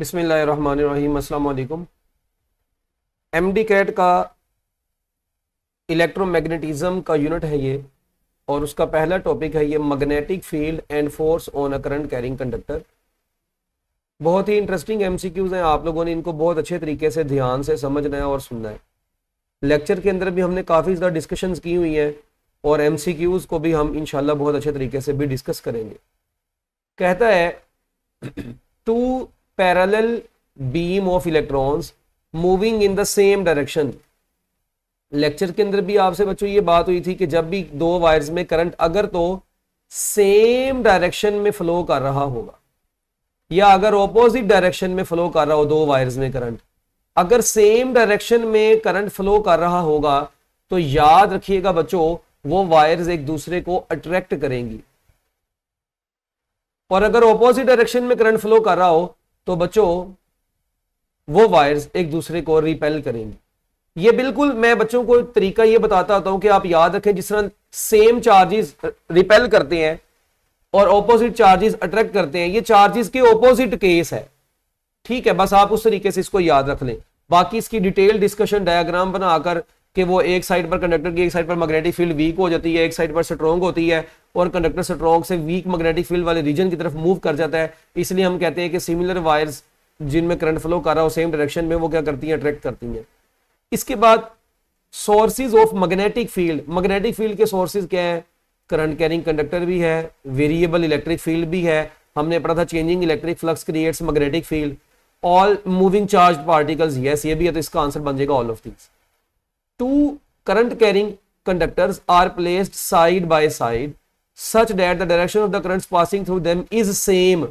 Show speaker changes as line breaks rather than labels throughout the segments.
अस्सलाम अल्लाम MDCAT का इलेक्ट्रोमैग्नेटिज्म का यूनिट है ये और उसका पहला टॉपिक है ये magnetic field and force on a current carrying conductor बहुत ही इंटरेस्टिंग एमसीक्यूज हैं आप लोगों ने इनको बहुत अच्छे तरीके से ध्यान से समझना है और सुनना है लेक्चर के अंदर भी हमने काफ़ी ज़्यादा डिस्कशन की हुई हैं और क्यूज को भी हम इंशाल्लाह बहुत अच्छे तरीके से भी डिस्कस करेंगे कहता है two parallel beam of electrons moving in the same direction lecture के अंदर भी आपसे बच्चों ये बात हुई थी कि जब भी दो वायर्स में करंट अगर तो सेम डायरेक्शन में फ्लो कर रहा होगा या अगर ऑपोजिट डायरेक्शन में फ्लो कर रहा हो दो वायर्स में करंट अगर सेम डायरेक्शन में करंट फ्लो कर रहा होगा तो याद रखिएगा बच्चों वो वायर्स एक दूसरे को अट्रैक्ट करेंगी और अगर ऑपोजिट डायरेक्शन में करंट फ्लो कर रहा हो तो बच्चों वो वायर्स एक दूसरे को रिपेल करेंगे ये बिल्कुल मैं बच्चों को तरीका ये बताता आता हूं कि आप याद रखें जिस तरह सेम चार्जेस रिपेल करते हैं और ऑपोजिट चार्जेस अट्रैक्ट करते हैं ये चार्जेस के ऑपोजिट केस है ठीक है बस आप उस तरीके से इसको याद रख लें बाकी इसकी डिटेल डिस्कशन डायग्राम बनाकर कि वो एक साइड पर कंडक्टर की एक साइड पर मैग्नेटिक फील्ड वीक हो जाती है एक साइड पर स्ट्रॉन्ग होती है और कंडक्टर स्ट्रॉन्ग से वीक मैग्नेटिक फील्ड वाले रीजन की तरफ मूव कर जाता है इसलिए हम कहते हैं कि सिमिलर वायर्स जिनमें करंट फ्लो कर रहा हो सेम डायरेक्शन में वो क्या करती हैं अट्रैक्ट करती हैं इसके बाद sources of magnetic field magnetic field के सोर्सेज क्या है करंट कैरिंग कंडक्टर भी है वेरिएबल इलेक्ट्रिक फील्ड भी है हमने पढ़ा था changing electric flux creates magnetic field all moving charge particles yes ये भी है तो इसका आंसर बन जाएगा all of this two current carrying conductors are placed side by side such that the direction of the current passing through them is same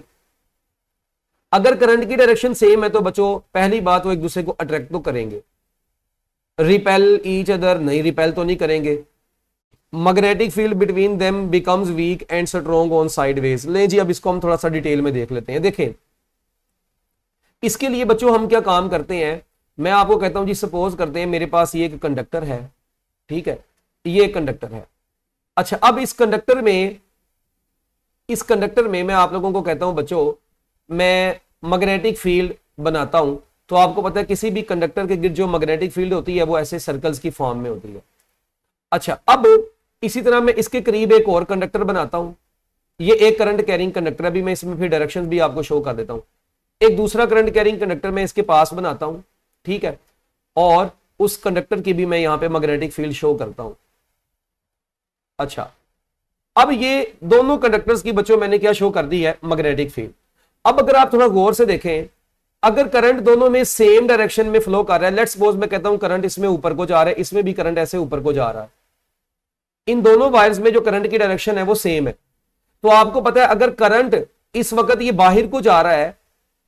अगर current की direction same है तो बच्चों पहली बात वो एक दूसरे को अट्रैक्ट तो करेंगे रिपेल ईच अदर नहीं रिपेल तो नहीं करेंगे magnetic field between them becomes weak and strong on sideways ले जी अब इसको हम थोड़ा सा डिटेल में देख लेते हैं देखें इसके लिए बच्चों हम क्या काम करते हैं मैं आपको कहता हूं जी सपोज करते हैं मेरे पास ये एक कंडक्टर है ठीक है ये एक कंडक्टर है अच्छा अब इस कंडक्टर में इस कंडक्टर में मैं आप लोगों को कहता हूं बच्चों मैं मैग्नेटिक फील्ड बनाता हूं तो आपको पता है किसी भी कंडक्टर के गिर जो मैग्नेटिक फील्ड होती है वो ऐसे सर्कल्स की फॉर्म में होती है अच्छा अब इसी तरह मैं इसके करीब एक और कंडक्टर बनाता हूं ये एक करंट कैरिंग कंडक्टर अभी मैं इसमें फिर डायरेक्शन भी आपको शो कर देता हूं एक दूसरा करंट कैरिंग कंडक्टर मैं इसके पास बनाता हूं ठीक है और उस कंडक्टर की भी मैं यहाँ पे मैग्नेटिक फील्ड शो करता हूं अच्छा अब ये दोनों कंडक्टर्स की बच्चों मैंने क्या शो कर दी है मैग्नेटिक फील्ड अब अगर आप थोड़ा गौर से देखें अगर करंट दोनों में सेम डायरेक्शन में फ्लो कर रहा है लेट्स सपोज मैं कहता हूं करंट इसमें ऊपर को जा रहा है इसमें भी करंट ऐसे ऊपर को जा रहा है इन दोनों वायर्स में जो करंट की डायरेक्शन है वो सेम है तो आपको पता है अगर करंट इस वक्त ये बाहर को जा रहा है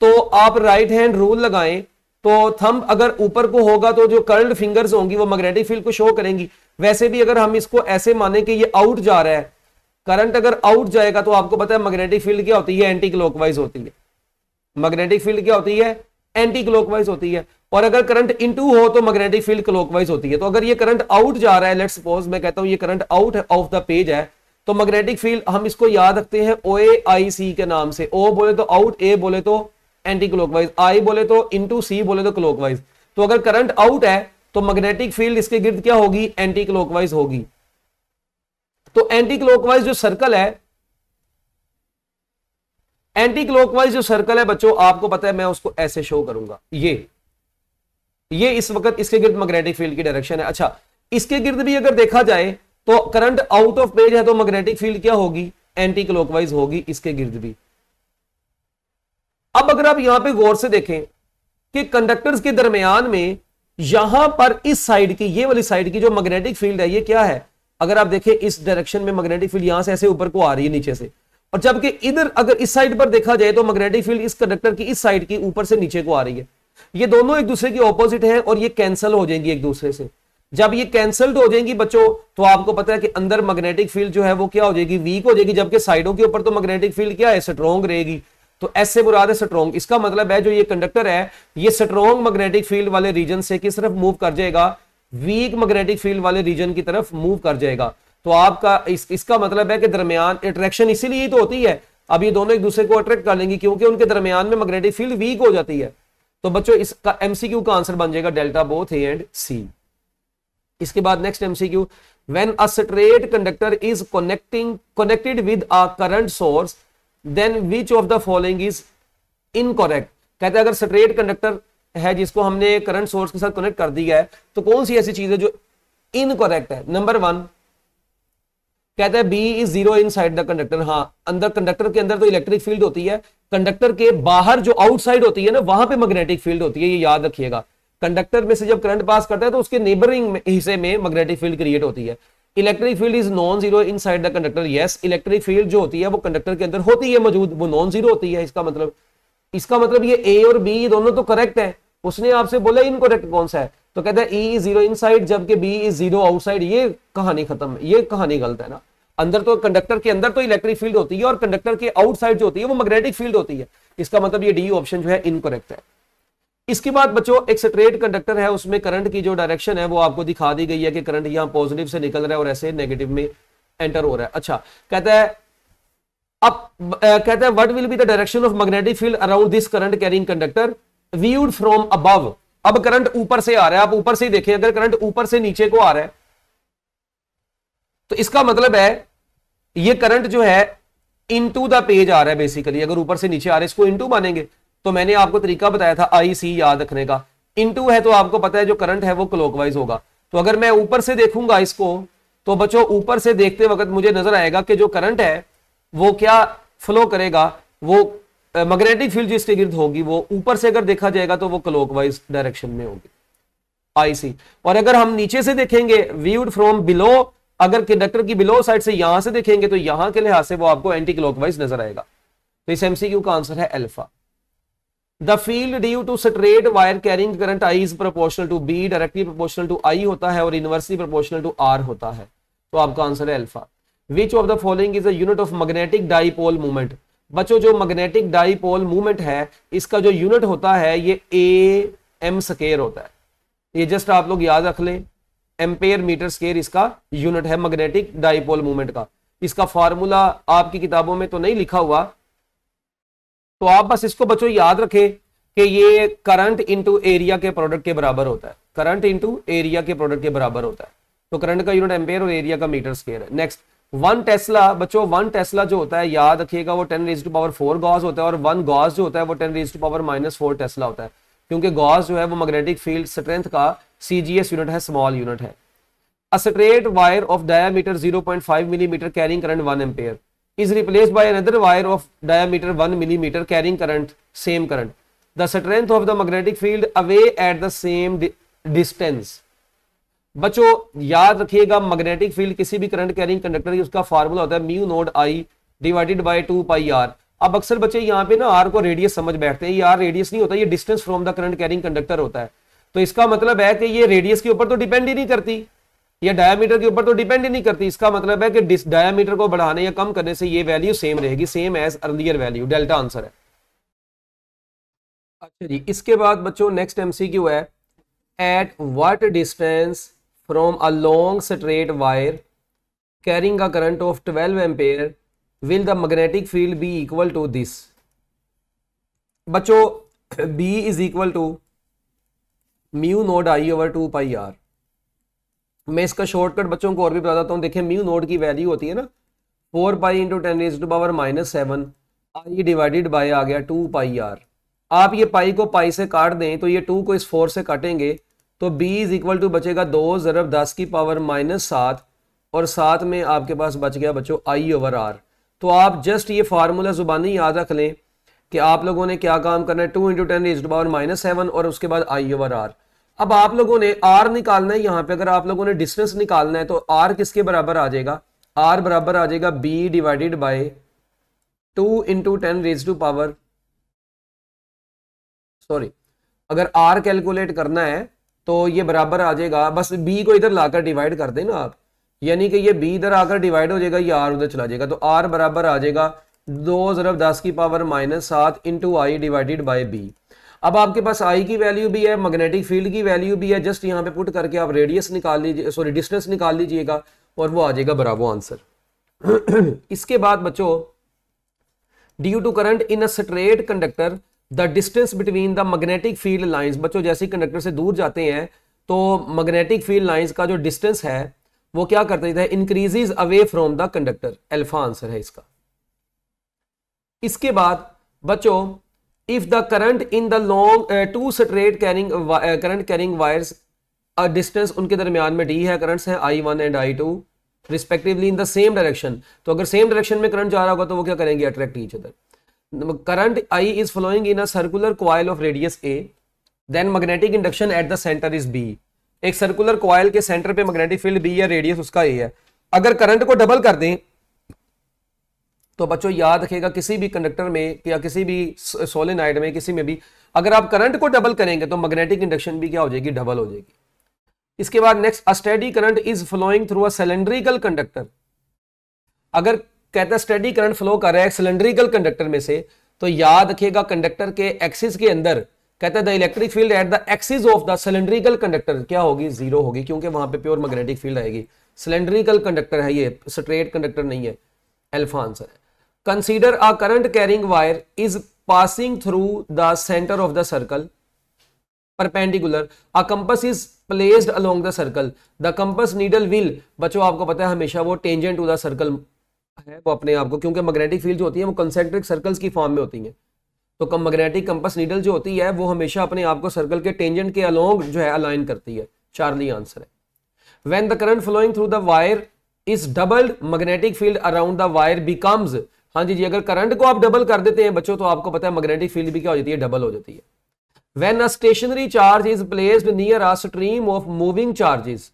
तो आप राइट हैंड रूल लगाएं तो थंब अगर ऊपर को होगा तो जो करंट फिंगर्स होंगी वो मैग्नेटिक फील्ड को शो करेंगी वैसे भी अगर हम इसको ऐसे माने कि ये आउट जा रहा है करंट अगर आउट जाएगा तो आपको पता है मैग्नेटिक फील्ड क्या होती है एंटी क्लॉकवाइज होती है मैग्नेटिक फील्ड क्या होती है एंटी क्लॉकवाइज होती है और अगर करंट इनटू हो तो मैग्नेटिक फील्ड क्लॉकवाइज होती है तो अगर ये करंट आउट जा रहा है लेट सपोज मैं कहता हूं ये current out of the page है तो मैग्नेटिक फील्ड हम इसको याद रखते हैं ओ ए आई सी के नाम से ओ बोले तो आउट ए बोले तो एंटी क्लॉकवाइज आई बोले तो इंटू सी बोले तो क्लॉकवाइज तो अगर करंट आउट है तो मैग्नेटिक फील्ड इसके गिर्द क्या होगी एंटी क्लॉकवाइज होगी तो एंटी क्लॉकवाइज जो सर्कल है एंटी क्लॉकवाइज जो सर्कल है बच्चों आपको पता है मैं उसको ऐसे शो करूंगा ये ये इस वक्त इसके गिर्द मैग्नेटिक फील्ड की डायरेक्शन है अच्छा इसके गिर्द भी अगर देखा जाए तो करंट आउट ऑफ पेज है तो मैग्नेटिक फील्ड क्या होगी एंटी क्लॉकवाइज होगी इसके गिर्द भी अब अगर आप यहां पे गौर से देखें कि कंडक्टर्स के दरमियान में यहां पर इस साइड की ये वाली साइड की जो मैग्नेटिक फील्ड है ये क्या है अगर आप देखें इस डायरेक्शन में मैग्नेटिक फील्ड यहां से ऐसे ऊपर को आ रही है नीचे से और जबकि इधर अगर इस साइड पर देखा जाए तो मैग्नेटिक फील्ड इस कंडक्टर की इस साइड की ऊपर से नीचे को आ रही है ये दोनों एक दूसरे की ऑपोजिट है और ये कैंसल हो जाएंगी एक दूसरे से जब ये कैंसल्ड हो जाएंगी बच्चों तो आपको पता है कि अंदर मैग्नेटिक फील्ड जो है वो क्या हो जाएगी वीक हो जाएगी जबकि साइडों के ऊपर तो मैग्नेटिक फील्ड क्या है स्ट्रॉन्ग रहेगी तो एस से मुराद है स्ट्रोंग इसका मतलब है जो ये कंडक्टर है ये स्ट्रोंग मैग्नेटिक फील्ड वाले रीजन से किस तरफ मूव कर जाएगा वीक मैग्नेटिक फील्ड वाले रीजन की तरफ मूव कर जाएगा तो आपका इस, इसका मतलब है कि दरमियान अट्रैक्शन इसीलिए तो होती है अब ये दोनों एक दूसरे को अट्रैक्ट कर लेंगी क्योंकि उनके दरमियान में मैग्नेटिक फील्ड वीक हो जाती है तो बच्चों इसका एमसीक्यू का आंसर बन जाएगा delta both A and C इसके बाद next MCQ when a straight conductor is connecting connected with a current source then which of the following is incorrect कहते हैं अगर स्ट्रेट कंडक्टर है जिसको हमने करंट सोर्स के साथ कनेक्ट कर दिया है तो कौन सी ऐसी चीज है जो इनकोरेक्ट है नंबर वन कहते हैं B is zero inside the conductor हाँ अंदर कंडक्टर के अंदर तो इलेक्ट्रिक फील्ड होती है कंडक्टर के बाहर जो आउटसाइड होती है ना वहां पे मैग्नेटिक फील्ड होती है ये याद रखिएगा कंडक्टर में से जब करंट पास करता है तो उसके नेबरिंग हिस्से में मैग्नेटिक फील्ड क्रिएट होती है electric field is non zero inside the conductor yes electric field जो होती है वो कंडक्टर के अंदर होती है मौजूद वो नॉन जीरो होती है इसका मतलब इसका मतलब ये ए और बी दोनों तो करेक्ट है उसने आपसे बोला इनकोरेक्ट कौन सा है तो कहता है E is zero inside जबकि बी इज जीरो आउटसाइड ये कहानी खत्म है ये कहानी गलत है ना अंदर तो कंडक्टर के अंदर तो इलेक्ट्रिक फील्ड होती है और कंडक्टर के आउटसाइड जो होती है वो मैग्नेटिक फील्ड होती है इसका मतलब ये डी ऑप्शन जो है इनकोरेक्ट है इसके बाद बच्चों एक स्ट्रेट कंडक्टर है उसमें करंट की जो डायरेक्शन है वो आपको दिखा दी गई है कि करंट यहां पॉजिटिव से निकल रहा है और ऐसे नेगेटिव में एंटर हो रहा है अच्छा कहता है अब कहता है what will be the direction of magnetic field around this current carrying conductor viewed from above अब करंट ऊपर से आ रहा है आप ऊपर से देखें अगर करंट ऊपर से नीचे को आ रहा है तो इसका मतलब है ये करंट जो है इनटू द पेज आ रहा है बेसिकली अगर ऊपर से नीचे आ रहा है इसको इनटू मानेंगे तो मैंने आपको तरीका बताया था आई सी याद रखने का इनटू है तो आपको पता है जो करंट है वो क्लॉकवाइज होगा तो अगर मैं ऊपर से देखूंगा इसको तो बच्चों ऊपर से देखते वक्त मुझे नजर आएगा कि जो करंट है वो क्या फ्लो करेगा वो मैग्नेटिक फील्ड जिसके गिर्द होगी वो ऊपर से अगर देखा जाएगा तो वो क्लॉकवाइज डायरेक्शन में होगी आईसी और अगर हम नीचे से देखेंगे व्यूड फ्रॉम बिलो अगर कंडक्टर की बिलो साइड से यहां से देखेंगे तो यहां के लिहाज से वो आपको एंटी क्लॉकवाइज नजर आएगा तो इस एमसीक्यू का आंसर है alpha the field due to straight wire carrying current I is proportional to B directly proportional to I होता है और इनवर्सली प्रोपोर्शनल टू आर होता है तो आपका आंसर है alpha which of the following is a unit of magnetic dipole movement बच्चों जो मैग्नेटिक डाईपोल मूवमेंट है इसका जो यूनिट होता है ये ए एम स्केयर होता है ये जस्ट आप लोग याद रख लें एम्पेयर मीटर स्केयर इसका यूनिट है मैग्नेटिक डाईपोल मूवमेंट का इसका फार्मूला आपकी किताबों में तो नहीं लिखा हुआ तो आप बस इसको बच्चों याद रखें कि ये करंट इंटू एरिया के प्रोडक्ट के बराबर होता है करंट इंटू एरिया के प्रोडक्ट के बराबर होता है तो करंट का यूनिट एम्पेयर और एरिया का मीटर स्केयर है नेक्स्ट वन टेस्ला बच्चों वन टेस्ला जो होता है याद रखिएगा वो ten raise to power four gauss होता है और वन गॉज जो होता है वो ten raise to power minus four tesla होता है क्योंकि गॉज जो है वो मैग्नेटिक फील्ड स्ट्रेंथ का सीजीएस यूनिट है स्मॉल यूनिट है wire of wire zero point five millimetre carrying current one ampere is replaced by another wire of diameter 1 mm carrying current same current the strength of the magnetic field away at the same di distance बच्चों याद रखिएगा magnetic field किसी भी current carrying conductor की उसका formula होता है mu naught I divided by two pi R अब अक्सर बच्चे यहाँ पे ना आर को रेडियस समझ बैठते हैं ये आर रेडियस नहीं होता ये distance from the current carrying conductor होता है तो इसका मतलब है कि ये रेडियस के ऊपर तो डिपेंड ही नहीं करती ये डायमीटर के ऊपर तो डिपेंड ही नहीं करती इसका मतलब है कि डायमीटर को बढ़ाने या कम करने से ये वैल्यू सेम रहेगी same as earlier value delta answer है अच्छा जी इसके बाद बच्चों नेक्स्ट एमसीक्यू है at what distance from a long straight wire carrying a current of twelve ampere will the magnetic field be equal to this बच्चों B is equal to mu naught I over two pi R मैं इसका shortcut बच्चों को और भी बता देता हूँ देखिए म्यू नोट की वैल्यू होती है ना four pi into ten is to power minus seven I divided by आ गया टू पाई आर आप ये पाई को पाई से काट दें तो ये टू को इस फोर से काटेंगे तो बी इज इक्वल टू बचेगा दो जरब दस की पावर माइनस सात और साथ में आपके पास बच गया बच्चों आई ओवर आर तो आप जस्ट ये फार्मूला जुबानी याद रख लें कि आप लोगों ने क्या काम करना है two into ten is to power minus seven और उसके बाद आई ओवर आर अब आप लोगों ने आर निकालना है यहां पे अगर आप लोगों ने डिस्टेंस निकालना है तो आर किसके बराबर आ जाएगा आर बराबर आ जाएगा B divided by two into ten raise to power sorry अगर आर कैलकुलेट करना है तो ये बराबर आ जाएगा बस बी को इधर लाकर डिवाइड कर देना आप यानी कि ये बी इधर आकर डिवाइड हो जाएगा ये आर उधर चला जाएगा तो आर बराबर आ जाएगा दो जरब दस की पावर माइनस सात into I divided by B अब आपके पास आई की वैल्यू भी है मैग्नेटिक फील्ड की वैल्यू भी है जस्ट यहाँ पे पुट करके आप रेडियस निकाल लीजिए सॉरी डिस्टेंस निकाल लीजिएगा और वो आ जाएगा बराबर आंसर इसके बाद बच्चों due to current in a straight conductor the distance between the magnetic field lines बच्चों जैसे कंडक्टर से दूर जाते हैं तो मैग्नेटिक फील्ड लाइन्स का जो डिस्टेंस है वो क्या करते थे increases away from the conductor alpha answer है इसका इसके बाद बच्चों if the current in the long uh, two straight carrying uh, current carrying wires a distance unke darmiyan mein d hai currents हैं i1 and i2 respectively in the same direction to agar same direction mein current ja raha hoga to wo kya karenge attract each other current i is flowing in a circular coil of radius a then magnetic induction at the center is b एक circular coil के center पे magnetic field b है radius उसका a है अगर current को double कर दें तो बच्चों याद रखेगा किसी भी कंडक्टर में या किसी भी सोलिनाइड में किसी में भी अगर आप करंट को डबल करेंगे तो मैग्नेटिक इंडक्शन भी क्या हो जाएगी डबल हो जाएगी इसके बाद next a steady current is flowing through a cylindrical conductor अगर कहते स्टेडी करंट फ्लो कर रहा है सिलेंड्रिकल कंडक्टर में से तो याद रखिएगा कंडक्टर के एक्सिस के अंदर कहते हैं the electric field at the axis of the cylindrical conductor क्या होगी जीरो होगी क्योंकि वहां पे प्योर मैग्नेटिक फील्ड आएगी सिलेंड्रिकल कंडक्टर है ये स्ट्रेट कंडक्टर नहीं है एल्फा आंसर है consider a current carrying wire is passing through the centre of the circle perpendicular a compass is placed along the circle the compass needle will बच्चों आपको पता है हमेशा वो टेंजेंट टू द सर्कल है वो अपने आप को क्योंकि मैग्नेटिक फील्ड जो होती है वो कंसेंट्रिक सर्कल्स की फॉर्म में होती है तो मैग्नेटिक कंपस नीडल जो होती है वो हमेशा अपने आप को सर्कल के टेंजेंट के अलोंग जो है अलाइन करती है चार्ली आंसर है when the current flowing through the wire is doubled magnetic field around the wire becomes हाँ जी जी अगर करंट को आप डबल कर देते हैं बच्चों तो आपको पता है मैग्नेटिक फील्ड भी क्या हो जाती है डबल हो जाती है when a stationary charge is placed near a stream of moving charges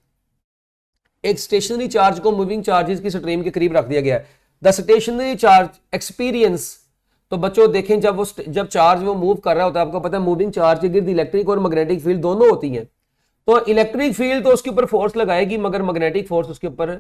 एक स्टेशनरी चार्ज को मूविंग चार्जेस की स्ट्रीम के करीब रख दिया गया है द स्टेशनरी चार्ज एक्सपीरियंस तो बच्चों देखें जब वो जब चार्ज वो मूव कर रहा होता है आपको पता है मूविंग चार्ज के इलेक्ट्रिक और मैग्नेटिक फील्ड दोनों होती हैं तो इलेक्ट्रिक फील्ड तो उसके ऊपर फोर्स लगाएगी मगर मैग्नेटिक फोर्स उसके ऊपर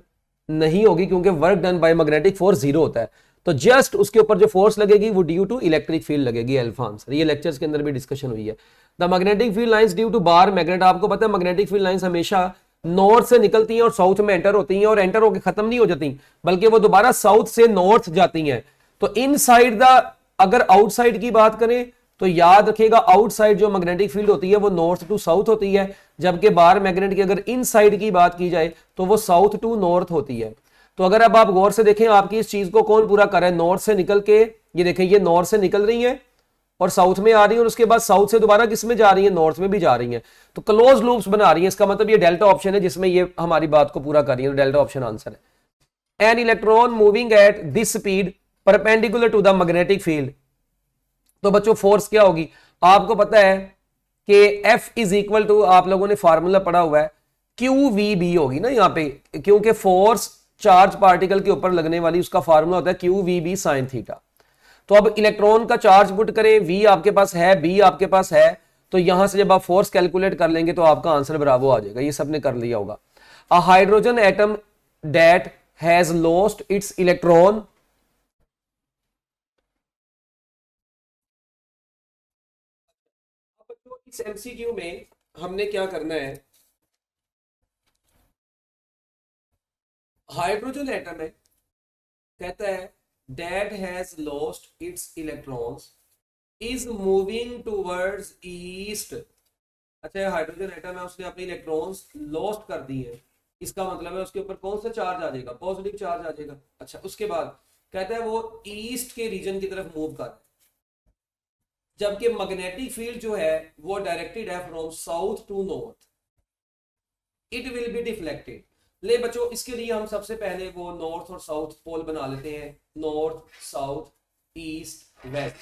नहीं होगी क्योंकि work done by magnetic force zero होता है तो जस्ट उसके ऊपर जो फोर्स लगेगी वो ड्यू टू इलेक्ट्रिक फील्ड लगेगी एल्फाम्स ये लेक्चर्स के अंदर भी डिस्कशन हुई है the magnetic field lines due to bar magnet आपको पता है मैग्नेटिक फील्ड लाइंस हमेशा नॉर्थ से निकलती हैं और साउथ में एंटर होती हैं और एंटर होकर खत्म नहीं हो जाती बल्कि वो दोबारा साउथ से नॉर्थ जाती हैं तो इन साइड द अगर आउटसाइड की बात करें तो याद रखिएगा आउटसाइड जो मैग्नेटिक फील्ड होती है वो नॉर्थ टू साउथ होती है जबकि बार मैग्नेट की अगर इन साइड की बात की जाए तो वो साउथ टू नॉर्थ होती है तो अगर अब आप गौर से देखें आपकी इस चीज को कौन पूरा कर रहा है नॉर्थ से निकल के ये देखें ये नॉर्थ से निकल रही है और साउथ में आ रही है और उसके बाद साउथ से दोबारा किस में जा रही है नॉर्थ में भी जा रही है तो क्लोज लूप्स बना रही है इसका मतलब ये डेल्टा ऑप्शन है जिसमें ये हमारी बात को पूरा कर रही है डेल्टा ऑप्शन आंसर है an electron moving at this speed perpendicular to the magnetic field तो बच्चों फोर्स क्या होगी आपको पता है कि एफ इज इक्वल टू आप लोगों ने फार्मूला पढ़ा हुआ है क्यू वी बी होगी ना यहाँ पे क्योंकि फोर्स चार्ज पार्टिकल के ऊपर लगने वाली उसका फार्मूला होता है Q V B sine theta तो अब इलेक्ट्रॉन का चार्ज पुट करें वी आपके पास है बी आपके पास है तो यहां से जब आप फोर्स कैलकुलेट कर लेंगे तो आपका आंसर बराबर आ जाएगा ये सबने कर लिया होगा a hydrogen atom that has lost its electron इस एमसीक्यू में हमने क्या करना है हाइड्रोजन एटम है कहता है that has lost its electrons is moving towards east अच्छा हाइड्रोजन एटम है उसने अपने इलेक्ट्रॉन्स लॉस्ट कर दिए हैं इसका मतलब है उसके ऊपर कौन सा चार्ज आ जाएगा पॉजिटिव चार्ज आ जाएगा अच्छा उसके बाद कहता है वो ईस्ट के रीजन की तरफ मूव कर जबकि मैग्नेटिक फील्ड जो है वो डायरेक्टेड है from south to north it will be deflected ले बच्चों इसके लिए हम सबसे पहले वो नॉर्थ और साउथ पोल बना लेते हैं नॉर्थ साउथ ईस्ट वेस्ट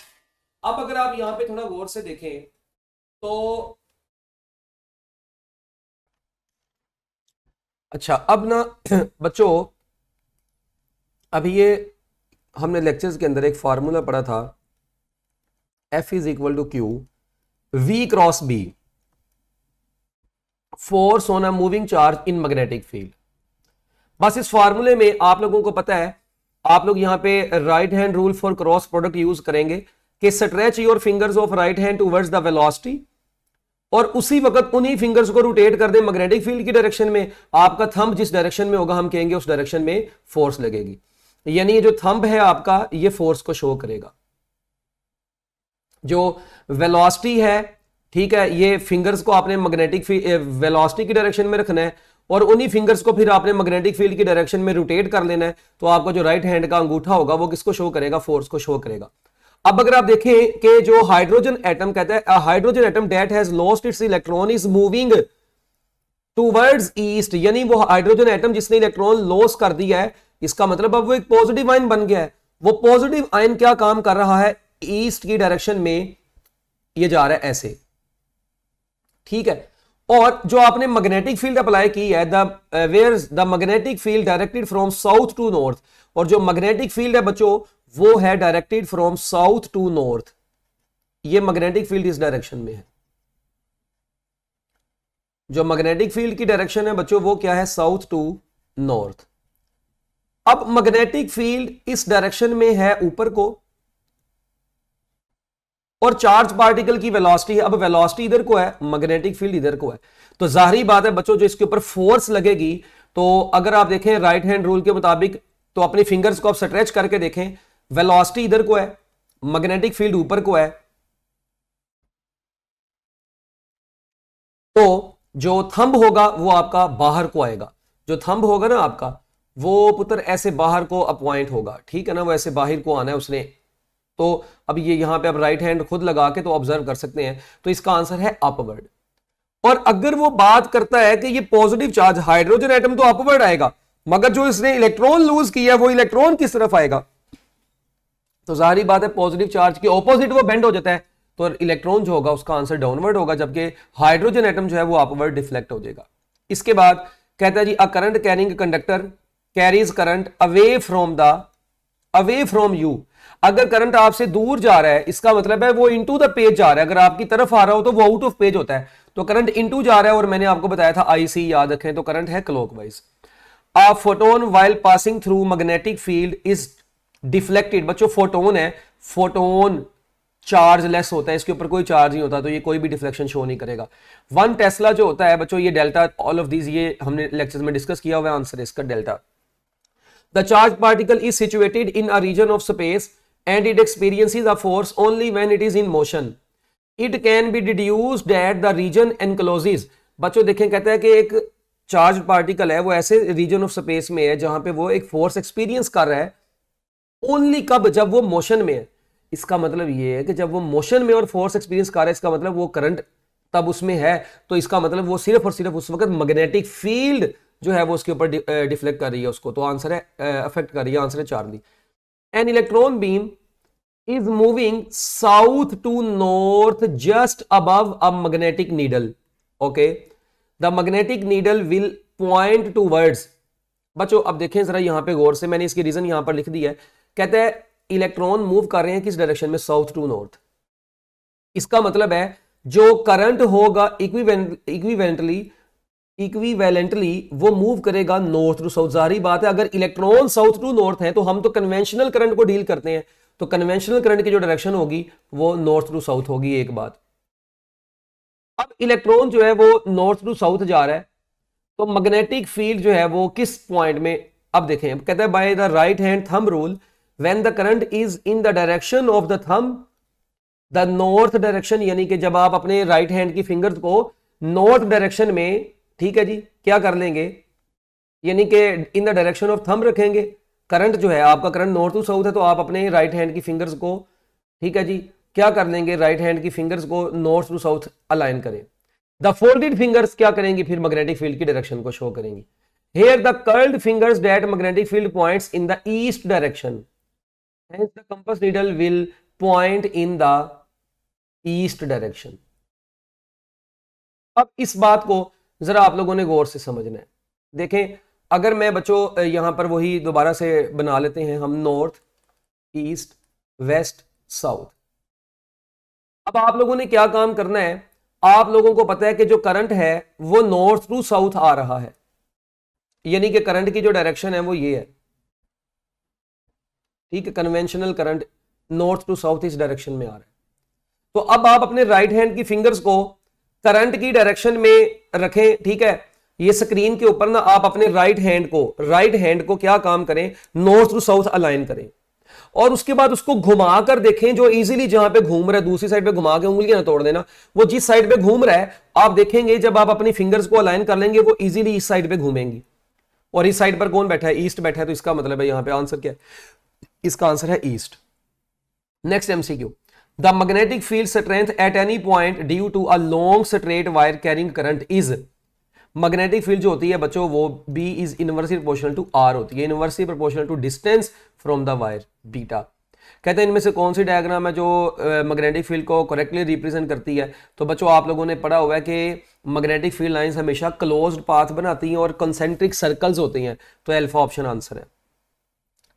अब अगर आप यहां पे थोड़ा गौर से देखें तो अच्छा अब ना बच्चों अभी ये हमने लेक्चर्स के अंदर एक फार्मूला पढ़ा था F is equal to Q V cross B force on a moving charge in magnetic field बस इस फॉर्मूले में आप लोगों को पता है आप लोग यहां पे right hand rule for cross product use करेंगे कि stretch your fingers of right hand towards the velocity और उसी वक्त उन्हीं फिंगर्स को रोटेट कर दें मैग्नेटिक फील्ड की डायरेक्शन में आपका थंब जिस डायरेक्शन में होगा हम कहेंगे उस डायरेक्शन में फोर्स लगेगी यानी ये जो थंब है आपका ये फोर्स को शो करेगा जो वेलोसिटी है ठीक है ये फिंगर्स को आपने मैग्नेटिक वेलोसिटी eh, की डायरेक्शन में रखना है और उन्हीं फिंगर्स को फिर आपने मैग्नेटिक फील्ड की डायरेक्शन में रोटेट कर लेना है तो आपका जो राइट हैंड का अंगूठा होगा वो किसको शो करेगा फोर्स को शो करेगा अब अगर आप देखें कि जो हाइड्रोजन एटम कहता है hydrogen atom that has lost its electron is moving towards east यानी वो हाइड्रोजन एटम जिसने इलेक्ट्रॉन लॉस कर दिया है इसका मतलब अब वो एक पॉजिटिव आयन बन गया है वो पॉजिटिव आयन क्या काम कर रहा है ईस्ट की डायरेक्शन में ये जा रहा है ऐसे ठीक है और जो आपने मैग्नेटिक फील्ड अप्लाई की है the where the magnetic field directed from south to north और जो मैग्नेटिक फील्ड है बच्चों वो है directed from south to north ये मैग्नेटिक फील्ड इस डायरेक्शन में है जो मैग्नेटिक फील्ड की डायरेक्शन है बच्चों वो क्या है साउथ टू नॉर्थ अब मैग्नेटिक फील्ड इस डायरेक्शन में है ऊपर को और चार्ज पार्टिकल की वेलोसिटी अब वेलोसिटी इधर को है मैग्नेटिक फील्ड इधर को है तो जाहरी बात है बच्चों जो इसके ऊपर फोर्स लगेगी तो अगर आप देखें राइट हैंड रूल के मुताबिक तो अपनी फिंगर्स को आप स्ट्रेच करके देखें वेलोसिटी इधर को है मैग्नेटिक फील्ड ऊपर को है तो जो थंब होगा वो आपका बाहर को आएगा जो थंब होगा ना आपका वो पुत्र ऐसे बाहर को अपॉइंट होगा ठीक है ना वो ऐसे बाहर को आना है उसने तो अब ये यहां पे आप राइट हैंड खुद लगा के तो ऑब्जर्व कर सकते हैं तो इसका आंसर है अपवर्ड और अगर वो बात करता है कि ये पॉजिटिव चार्ज हाइड्रोजन एटम तो अपवर्ड आएगा मगर जो इसने इलेक्ट्रॉन लूज किया वो इलेक्ट्रॉन किस तरफ आएगा तो जाहिर बात है पॉजिटिव चार्ज की ऑपोजिट वो बेंड हो जाता है तो इलेक्ट्रॉन जो होगा उसका आंसर डाउनवर्ड होगा जबकि हाइड्रोजन एटम जो है वो अपवर्ड डिफ्लेक्ट हो जाएगा इसके बाद कहता है जी a current carrying conductor carries current away from the away from you अगर करंट आपसे दूर जा रहा है इसका मतलब है वो इंटू द पेज जा रहा है अगर आपकी तरफ आ रहा हो तो वो आउट ऑफ पेज होता है तो करंट इंटू जा रहा है और मैंने आपको बताया था आईसी याद रखें तो करंट है क्लॉक वाइज आप photon while passing through magnetic field is deflected बच्चों फोटोन है फोटोन चार्ज लेस होता है इसके ऊपर कोई चार्ज नहीं होता तो ये कोई भी डिफ्लेक्शन शो नहीं करेगा वन टेस्ला जो होता है बच्चों ये डेल्टा ऑल ऑफ दीज ये हमने लेक्चर में डिस्कस किया हुआ है आंसर इसका delta the charge particle is situated in a region of space and and it experiences a force only when it is in motion. It can be deduced the region and closes बच्चों देखें कहते हैं कि एक charge particle है वो ऐसे reason of space में है जहां पे वो एक फोर्स एक्सपीरियंस कर रहा है ओनली कब जब वो मोशन में है इसका मतलब ये है कि जब वो मोशन में और फोर्स एक्सपीरियंस कर रहा है इसका मतलब वो करंट तब उसमें है तो इसका मतलब वो सिर्फ और सिर्फ उस वक्त मैग्नेटिक फील्ड जो है वो उसके ऊपर डिफ्लेक्ट कर रही है उसको तो आंसर है अफेक्ट कर रही है आंसर है Charlie an electron beam is moving south to north just अब a magnetic needle okay the magnetic needle will point towards बचो अब देखें जरा यहां पे गौर से मैंने इसकी रीजन यहां पर लिख दी है कहते हैं इलेक्ट्रॉन मूव कर रहे हैं किस डायरेक्शन में साउथ टू नॉर्थ इसका मतलब है जो करंट होगा इक्विवेंट इक्विवेंटली इक्वीवेलेंटली वो मूव करेगा नॉर्थ टू साउथ जारी बात है अगर इलेक्ट्रॉन साउथ टू नॉर्थ है तो हम तो कन्वेंशनल करंट को डील करते हैं तो कन्वेंशनल करंट की जो डायरेक्शन होगी वो नॉर्थ टू साउथ होगी एक बात अब इलेक्ट्रॉन जो है वो नॉर्थ टू साउथ जा रहा है तो मैग्नेटिक फील्ड जो है वो किस पॉइंट में अब देखें अब कहते हैं by the right hand thumb rule when the current is in the direction of the thumb the north direction यानी कि जब आप अपने राइट right हैंड की फिंगर को नॉर्थ डायरेक्शन में ठीक है जी क्या कर लेंगे यानी कि in the direction of thumb रखेंगे करंट जो है आपका करंट नॉर्थ टू साउथ है तो आप अपने राइट हैंड की फिंगर्स को ठीक है जी क्या कर लेंगे राइट हैंड की फिंगर्स को नॉर्थ टू साउथ अलाइन करें द फोल्डेड फिंगर्स क्या करेंगी फिर मैग्नेटिक फील्ड की डायरेक्शन को शो करेंगी here the curled fingers that magnetic field point in the east direction hence the compass needle will point in the east direction अब इस बात को ज़रा आप लोगों ने गौर से समझना है देखें अगर मैं बच्चों यहां पर वही दोबारा से बना लेते हैं हम नॉर्थ ईस्ट वेस्ट साउथ अब आप लोगों ने क्या काम करना है आप लोगों को पता है कि जो करंट है वो नॉर्थ टू साउथ आ रहा है यानी कि करंट की जो डायरेक्शन है वो ये है ठीक है conventional current north to south इस डायरेक्शन में आ रहा है तो अब आप अपने राइट हैंड की फिंगर्स को करंट की डायरेक्शन में रखें ठीक है ये स्क्रीन के ऊपर ना आप अपने राइट हैंड को राइट हैंड को क्या काम करें नॉर्थ टू साउथ अलाइन करें और उसके बाद उसको घुमा कर देखें जो इजीली जहां पे घूम रहा है दूसरी साइड पे घुमा के उंगलियां ना तोड़ देना वो जिस साइड पे घूम रहा है आप देखेंगे जब आप अपनी फिंगर्स को अलाइन कर लेंगे वो इजीली इस साइड पर घूमेंगी और इस साइड पर कौन बैठा है ईस्ट बैठा है तो इसका मतलब है यहां पर आंसर क्या है इसका आंसर है east next MCQ the magnetic field strength at any point due to a long straight wire carrying current is magnetic field जो होती है बच्चों वो B is inversely proportional to R होती है inversely proportional to distance from the wire beta कहते हैं इनमें से कौन सी डायग्राम है जो मैग्नेटिक फील्ड को करेक्टली रिप्रेजेंट करती है तो बच्चों आप लोगों ने पढ़ा हुआ है कि मैग्नेटिक फील्ड लाइंस हमेशा क्लोज्ड पाथ बनाती हैं और कंसेंट्रिक सर्कल्स होती हैं तो अल्फा ऑप्शन आंसर है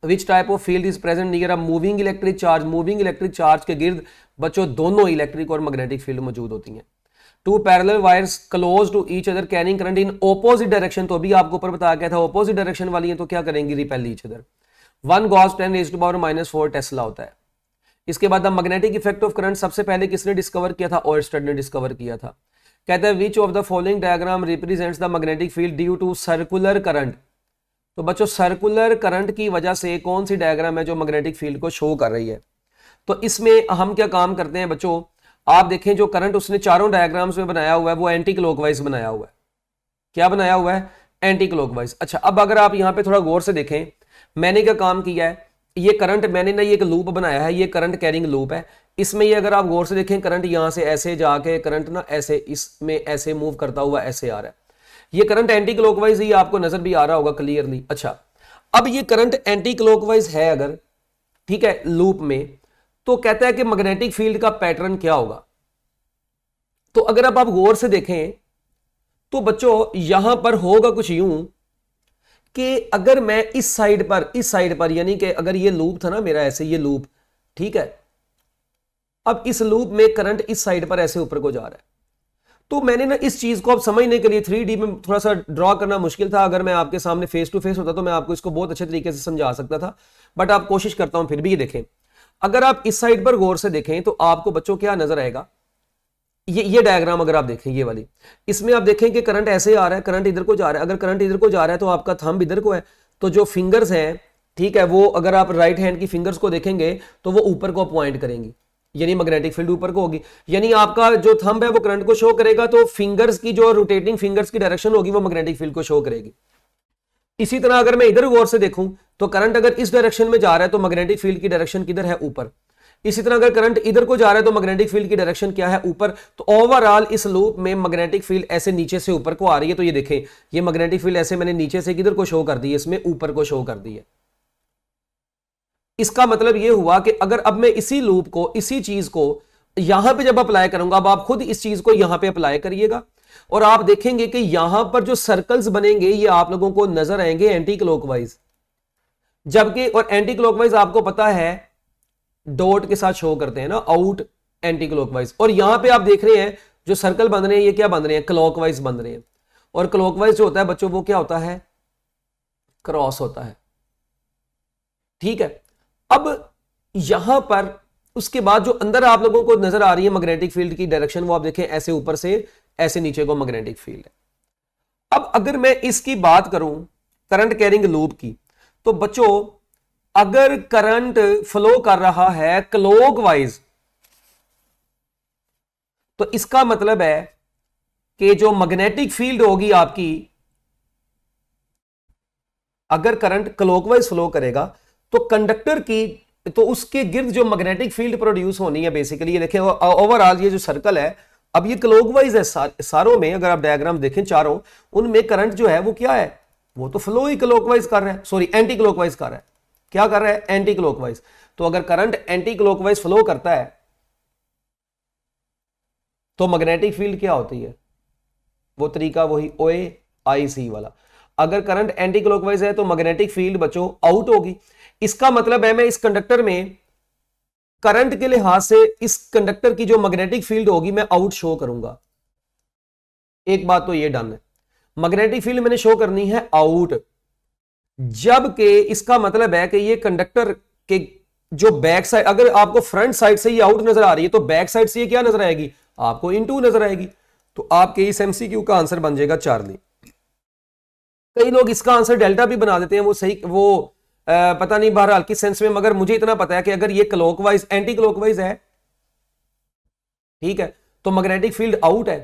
which type of field is present near a moving electric charge moving electric charge के गिर्द बच्चों दोनों इलेक्ट्रिक और मैग्नेटिक फील्ड मौजूद होती हैं two parallel wires close to each other carrying current in opposite direction तो अभी आपको ऊपर बताया गया था ऑपोजिट डायरेक्शन वाली है तो क्या करेंगी repel each other one gauss ten raise to power minus four tesla होता है इसके बाद the magnetic effect of current सबसे पहले किसने डिस्कवर किया था स्टड ने डिस्कवर किया था कहते हैं which of the following diagram represents the magnetic field due to circular current तो बच्चों सर्कुलर करंट की वजह से कौन सी डायग्राम है जो मैग्नेटिक फील्ड को शो कर रही है तो इसमें हम क्या काम करते हैं बच्चों आप देखें जो करंट उसने चारों डायग्राम्स में बनाया हुआ है वो एंटी क्लॉकवाइज बनाया हुआ है क्या बनाया हुआ है एंटी क्लॉकवाइज अच्छा अब अगर आप यहाँ पे थोड़ा गौर से देखें मैंने क्या काम किया है ये करंट मैंने ना ये एक लूप बनाया है ये करंट कैरिंग लूप है इसमें ये अगर आप गौर से देखें करंट यहाँ से ऐसे जाके करंट ना ऐसे इसमें ऐसे मूव करता हुआ ऐसे आ रहा है ये करंट एंटी क्लॉकवाइज ही आपको नजर भी आ रहा होगा क्लियरली अच्छा अब ये करंट एंटी क्लॉकवाइज है अगर ठीक है लूप में तो कहता है कि मैग्नेटिक फील्ड का पैटर्न क्या होगा तो अगर अब आप गौर से देखें तो बच्चों यहां पर होगा कुछ यूं कि अगर मैं इस साइड पर इस साइड पर यानी कि अगर ये लूप था ना मेरा ऐसे ये लूप ठीक है अब इस लूप में करंट इस साइड पर ऐसे ऊपर को जा रहा है तो मैंने ना इस चीज़ को अब समझने के लिए थ्री में थोड़ा सा ड्रॉ करना मुश्किल था अगर मैं आपके सामने फेस टू फेस होता तो मैं आपको इसको बहुत अच्छे तरीके से समझा सकता था बट आप कोशिश करता हूं फिर भी ये देखें अगर आप इस साइड पर गौर से देखें तो आपको बच्चों क्या नजर आएगा ये ये डायग्राम अगर आप देखें ये वाली इसमें आप देखें कि करंट ऐसे आ रहा है करंट इधर को जा रहा है अगर करंट इधर को जा रहा है तो आपका थंब इधर को है तो जो फिंगर्स हैं ठीक है वो अगर आप राइट हैंड की फिंगर्स को देखेंगे तो वो ऊपर को पॉइंट करेंगी यानी मैग्नेटिक फील्ड ऊपर को होगी यानी आपका जो थंब है वो करंट को शो करेगा तो फिंगर्स की जो रोटेटिंग फिंगर्स की डायरेक्शन होगी वो मैग्नेटिक फील्ड को शो करेगी इसी तरह अगर मैं इधर गौर से देखूं तो करंट अगर इस डायरेक्शन में जा रहा है तो मैग्नेटिक फील्ड की डायरेक्शन किधर है ऊपर इसी तरह अगर करंट इधर को जा रहा है तो मैग्नेटिक फील्ड की डायरेक्शन क्या है ऊपर तो ओवरऑल इस लूप में मैग्नेटिक फील्ड ऐसे नीचे से ऊपर को आ रही है तो ये देखें ये मैग्नेटिक फील्ड ऐसे मैंने नीचे से किधर को शो कर दी है इसमें ऊपर को शो कर दी है इसका मतलब यह हुआ कि अगर अब मैं इसी लूप को इसी चीज को यहां पे जब अप्लाई करूंगा अब आप खुद इस चीज को यहां पे अप्लाई करिएगा और आप देखेंगे कि यहां पर जो सर्कल्स बनेंगे ये आप लोगों को नजर आएंगे एंटी क्लॉकवाइज जबकि और एंटी क्लॉकवाइज आपको पता है डॉट के साथ शो करते हैं ना आउट एंटी क्लॉकवाइज और यहां पे आप देख रहे हैं जो सर्कल बन रहे हैं ये क्या बन रहे हैं क्लॉकवाइज बन रहे हैं और क्लॉकवाइज जो होता है बच्चों वो क्या होता है क्रॉस होता है ठीक है अब यहां पर उसके बाद जो अंदर आप लोगों को नजर आ रही है मैग्नेटिक फील्ड की डायरेक्शन वो आप देखें ऐसे ऊपर से ऐसे नीचे को मैग्नेटिक फील्ड है अब अगर मैं इसकी बात करूं करंट कैरिंग लूप की तो बच्चों अगर करंट फ्लो कर रहा है क्लोक वाइज तो इसका मतलब है कि जो मैग्नेटिक फील्ड होगी आपकी अगर करंट क्लोकवाइज फ्लो करेगा तो कंडक्टर की तो उसके गिर्द जो मैग्नेटिक फील्ड प्रोड्यूस होनी है बेसिकली ये देखें ओवरऑल ये जो सर्कल है अब ये क्लोकवाइज है सार, सारों में अगर आप डायग्राम देखें चारों उनमें करंट जो है वो क्या है वो तो फ्लो ही क्लोकवाइज कर रहा है सॉरी एंटी क्लोकवाइज कर रहा है क्या कर रहा है एंटी क्लोकवाइज तो अगर करंट एंटी क्लोकवाइज फ्लो करता है तो मैग्नेटिक फील्ड क्या होती है वो तरीका वही ओ आई सी वाला अगर करंट एंटी क्लोकवाइज है तो मैग्नेटिक फील्ड बच्चों आउट होगी इसका मतलब है मैं इस कंडक्टर में करंट के लिहाज से इस कंडक्टर की जो मैग्नेटिक फील्ड होगी मैं आउट शो करूंगा एक बात तो ये डन है मैग्नेटिक फील्ड मैंने शो करनी है आउट जबकि इसका मतलब है कि ये कंडक्टर के जो बैक साइड अगर आपको फ्रंट साइड से ये आउट नजर आ रही है तो बैक साइड से ये क्या नजर आएगी आपको इनटू नजर आएगी तो आपके इस एमसीक्यू का आंसर बन जाएगा चार्ली कई लोग इसका आंसर डेल्टा भी बना देते हैं वो सही वो पता नहीं बहरहाल किस सेंस में मगर मुझे इतना पता है कि अगर ये क्लॉकवाइज एंटी क्लॉकवाइज है ठीक है तो मैग्नेटिक फील्ड आउट है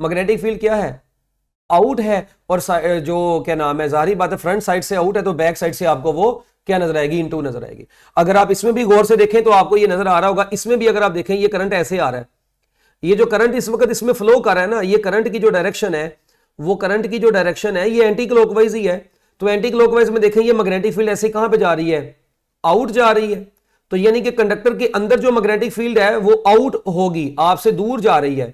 मैग्नेटिक फील्ड क्या है आउट है और जो क्या नाम है जाहरी बात है फ्रंट साइड से आउट है तो बैक साइड से आपको वो क्या नजर आएगी इनटू नजर आएगी अगर आप इसमें भी गौर से देखें तो आपको ये नजर आ रहा होगा इसमें भी अगर आप देखें ये करंट ऐसे आ रहा है ये जो करंट इस वक्त इसमें फ्लो कर रहा है ना ये करंट की जो डायरेक्शन है वो करंट की जो डायरेक्शन है ये एंटी क्लॉकवाइज ही है तो एंटी क्लॉकवाइज में देखें ये मैग्नेटिक फील्ड ऐसे कहां पे जा रही है आउट जा रही है तो यानी कि कंडक्टर के अंदर जो मैग्नेटिक फील्ड है वो आउट होगी आपसे दूर जा रही है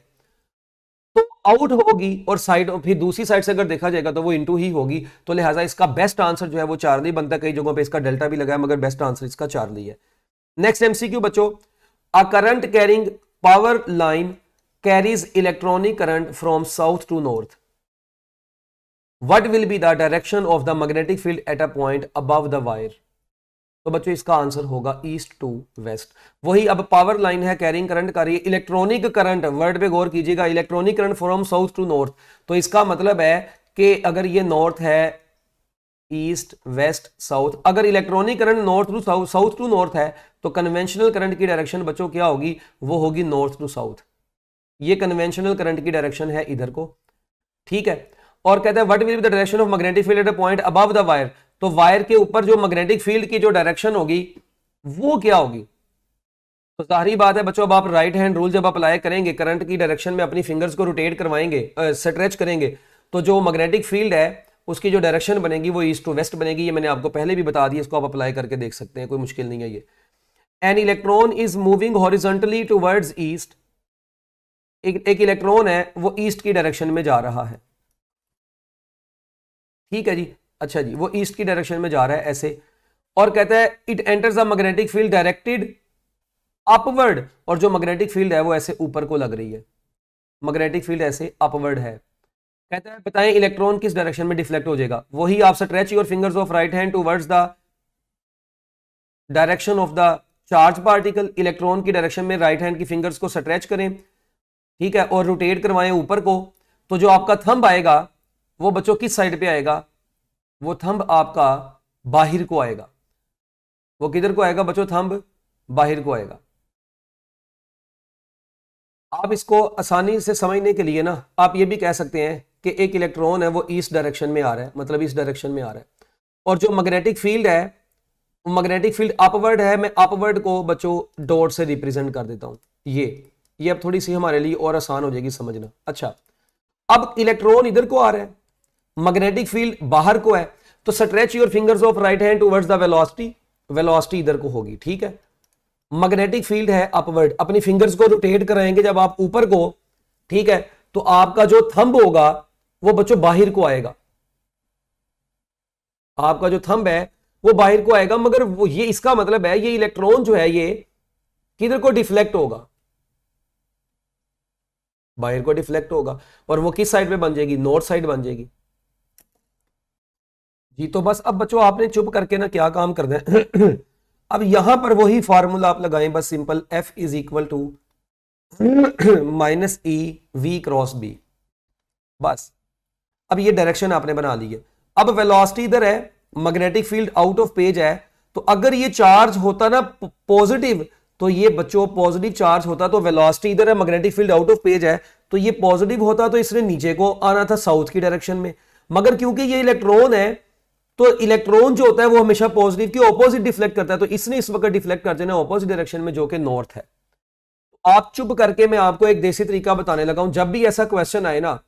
तो आउट होगी और साइड फिर दूसरी साइड से अगर देखा जाएगा तो वो इंटू ही होगी तो लिहाजा इसका बेस्ट आंसर जो है वो चार नहीं बनता कई जगहों पर इसका डेल्टा भी लगा है मगर बेस्ट आंसर इसका चार नहीं है नेक्स्ट एमसीक्यू बच्चों a current carrying power line carries electronic current from south to north what will be the direction of the magnetic field at a point above the wire तो बच्चों इसका answer होगा east to west वही अब power line है carrying current का रही electronic current word पे गौर कीजिएगा electronic current from south to north तो इसका मतलब है कि अगर ये नॉर्थ है ईस्ट वेस्ट साउथ अगर electronic current north to south south to north है तो कन्वेंशनल करंट की डायरेक्शन बच्चों क्या होगी वो होगी नॉर्थ टू साउथ ये कन्वेंशनल करंट की डायरेक्शन है इधर को ठीक है और कहते हैं what will be the direction of magnetic field at a point above the wire तो वायर के ऊपर जो मैग्नेटिक फील्ड की जो डायरेक्शन होगी वो क्या होगी तो जाहरी बात है बच्चों अब आप राइट हैंड रूल जब अप्लाई करेंगे करंट की डायरेक्शन में अपनी फिंगर्स को रोटेट करवाएंगे स्ट्रेच करेंगे तो जो मैग्नेटिक फील्ड है उसकी जो डायरेक्शन बनेगी वो ईस्ट टू वेस्ट बनेगी ये मैंने आपको पहले भी बता दी इसको आप अप्लाई करके देख सकते हैं कोई मुश्किल नहीं है ये an electron is moving horizontally towards east एक इलेक्ट्रॉन है वो ईस्ट की डायरेक्शन में जा रहा है ठीक है जी अच्छा जी वो ईस्ट की डायरेक्शन में जा रहा है ऐसे और कहता है it enters a magnetic field directed upward और जो मैग्नेटिक फील्ड है वो ऐसे ऊपर को लग रही है मैग्नेटिक फील्ड ऐसे अपवर्ड है कहता है बताएं इलेक्ट्रॉन किस डायरेक्शन में डिफ्लेक्ट हो जाएगा वही आप stretch your fingers of right hand towards the direction of the charge particle electron की डायरेक्शन में राइट हैंड की फिंगर्स को स्ट्रेच करें ठीक है और रोटेट करवाएं ऊपर को तो जो आपका थंब आएगा वो बच्चों किस साइड पे आएगा वो थंब आपका बाहर को आएगा वो किधर को आएगा बच्चों थंब बाहर को आएगा आप इसको आसानी से समझने के लिए ना आप ये भी कह सकते हैं कि एक इलेक्ट्रॉन है वो ईस्ट डायरेक्शन में आ रहा है मतलब इस डायरेक्शन में आ रहा है और जो मैग्नेटिक फील्ड है मैग्नेटिक फील्ड अपवर्ड है मैं अपवर्ड को बच्चों डॉट से रिप्रेजेंट कर देता हूं ये ये अब थोड़ी सी हमारे लिए और आसान हो जाएगी समझना अच्छा अब इलेक्ट्रॉन इधर को आ रहा है मैग्नेटिक फील्ड बाहर को है तो stretch your fingers of right hand towards the velocity velocity इधर को होगी ठीक है मैग्नेटिक फील्ड है अपवर्ड अपनी फिंगर्स को रोटेट कराएंगे जब आप ऊपर को ठीक है तो आपका जो थंब होगा वो बच्चों बाहर को आएगा आपका जो थंब है वो बाहर को आएगा मगर वो ये इसका मतलब है ये इलेक्ट्रॉन जो है ये किधर को डिफ्लेक्ट होगा बाहर को डिफ्लेक्ट होगा और वो किस साइड पे बन जाएगी नॉर्थ साइड बन जाएगी जी तो बस अब बच्चों आपने चुप करके ना क्या काम कर दें अब यहां पर वही फार्मूला आप लगाएं बस simple F is equal to minus E V cross B बस अब ये डायरेक्शन आपने बना ली है अब वेलोसिटी इधर है magnetic field out of page है तो अगर ये चार्ज होता ना पॉजिटिव तो ये बच्चों पॉजिटिव चार्ज होता तो वेलोसिटी इधर है magnetic field out of page है तो ये पॉजिटिव होता तो इसने नीचे को आना था साउथ की डायरेक्शन में मगर क्योंकि ये इलेक्ट्रॉन है तो इलेक्ट्रॉन जो होता है वो हमेशा पॉजिटिव की ऑपोजिट डिफ्लेक्ट करता है तो इसने इस वक्त डिफ्लेक्ट कर देना ऑपोजिट डायरेक्शन में जो कि नॉर्थ है आप चुप करके मैं आपको एक देसी तरीका बताने लगा हूं जब भी ऐसा क्वेश्चन आए ना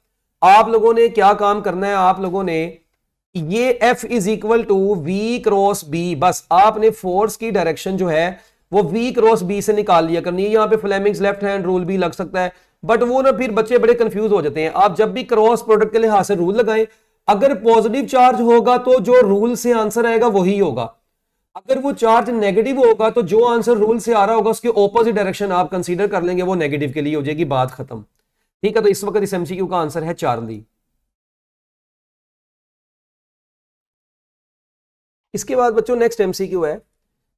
आप लोगों ने क्या काम करना है आप लोगों ने ये F is equal to V cross B बस आपने फोर्स की डायरेक्शन जो है वो वी क्रॉस बी से निकाल लिया करनी है यहाँ पे फ्लेमिंग्स लेफ्ट हैंड रूल भी लग सकता है बट वो ना फिर बच्चे बड़े कंफ्यूज हो जाते हैं आप जब भी क्रॉस प्रोडक्ट के लिहाज से रूल लगाएं अगर पॉजिटिव चार्ज होगा तो जो रूल से आंसर आएगा वही होगा अगर वो चार्ज नेगेटिव होगा तो जो आंसर रूल से आ रहा होगा उसके ऑपोजिट डायरेक्शन आप कंसीडर कर लेंगे वो नेगेटिव के लिए हो जाएगी बात खत्म ठीक है तो इस वक्त इस एमसीक्यू का आंसर है चार्ली इसके बाद बच्चों नेक्स्ट एमसीक्यू है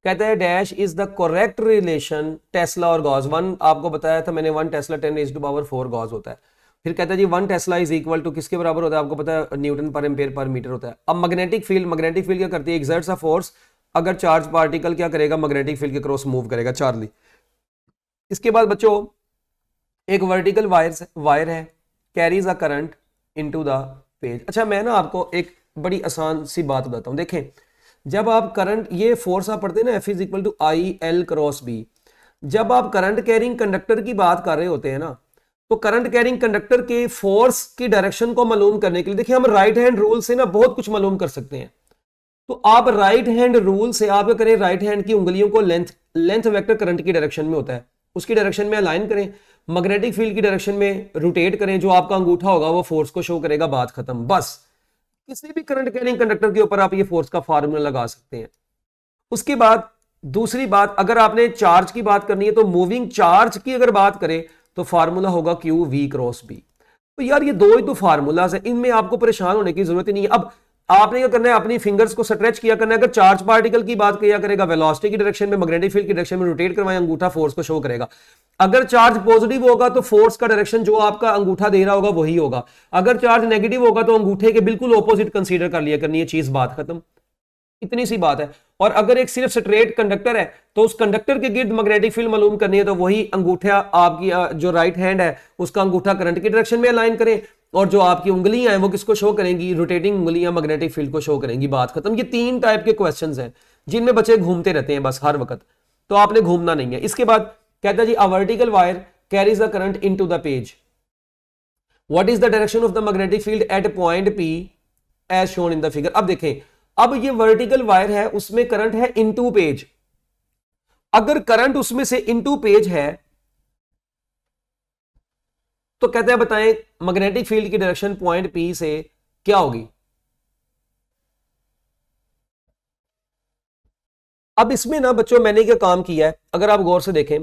कहता है dash is the correct relation tesla और गॉज वन आपको बताया था मैंने one tesla ten is to power four gauss होता है फिर कहता है जी one tesla is equal to किसके बराबर होता है आपको पता है Newton per ampere per metre होता है अब मैग्नेटिक फील्ड मैग्नेटिक फील्ड क्या करती है एग्जर्ट्स अ फोर्स अगर चार्ज पार्टिकल क्या करेगा मैग्नेटिक फील्ड के क्रॉस मूव करेगा चार्ली इसके बाद बच्चों एक वर्टिकल वायर वायर है carries a current to the page अच्छा मैं ना आपको एक बड़ी आसान सी बात बताता हूँ देखें जब आप करंट ये फोर्स आप पढ़ते हैं ना F is equal to I L cross B जब आप करंट कैरिंग कंडक्टर की बात कर रहे होते हैं ना तो करंट कैरिंग कंडक्टर के फोर्स की डायरेक्शन को मालूम करने के लिए देखिए हम राइट हैंड रूल से ना बहुत कुछ मालूम कर सकते हैं तो आप राइट हैंड रूल से आप करें राइट हैंड की उंगलियों को लेंथ लेंथ वेक्टर करंट की डायरेक्शन में होता है उसकी डायरेक्शन में अलाइन करें मैग्नेटिक फील्ड की डायरेक्शन में रोटेट करें जो आपका अंगूठा होगा वो फोर्स को शो करेगा बात खत्म बस किसी भी करंट कैरिंग कंडक्टर के ऊपर आप ये फोर्स का फार्मूला लगा सकते हैं उसके बाद दूसरी बात अगर आपने चार्ज की बात करनी है तो मूविंग चार्ज की अगर बात करें तो फार्मूला होगा क्यू वी क्रॉस बी तो यार ये दो ही तो फार्मूलाज है इनमें आपको परेशान होने की जरूरत ही नहीं है अब आपने क्या करना है अपनी फिंगर्स को स्ट्रेच किया करना है अगर चार्ज पार्टिकल की बात किया करेगा वेलोसिटी की डायरेक्शन में मैग्नेटिक फील्ड की डायरेक्शन में रोटेट करवाएं अंगूठा फोर्स को शो करेगा अगर चार्ज पॉजिटिव होगा तो फोर्स का डायरेक्शन जो आपका अंगूठा दे रहा होगा वही होगा अगर चार्ज नेगेटिव होगा तो अंगूठे के बिल्कुल ऑपोजिट कंसीडर कर लिया करनी है चीज बात खत्म इतनी सी बात है और अगर एक सिर्फ स्ट्रेट कंडक्टर है तो उस कंडक्टर के गिर्द मैग्नेटिक फील्ड मालूम करनी है तो वही अंगूठा आपकी जो राइट हैंड है उसका अंगूठा करंट की डायरेक्शन में अलाइन करें और जो आपकी उंगलियां हैं वो किसको शो करेंगी रोटेटिंग उंगलियां मैग्नेटिक फील्ड को शो करेंगी बात खत्म ये तीन टाइप के क्वेश्चन हैं जिनमें बच्चे घूमते रहते हैं बस हर वक्त तो आपने घूमना नहीं है इसके बाद कहता जी a vertical wire carries the current in the page what is the direction of the magnetic field at point P as shown in the figure अब देखें अब ये वर्टिकल वायर है उसमें करंट है इनटू पेज अगर करंट उसमें से इनटू पेज है तो कहते हैं बताएं मैग्नेटिक फील्ड की डायरेक्शन पॉइंट पी से क्या होगी अब इसमें ना बच्चों मैंने क्या काम किया है अगर आप गौर से देखें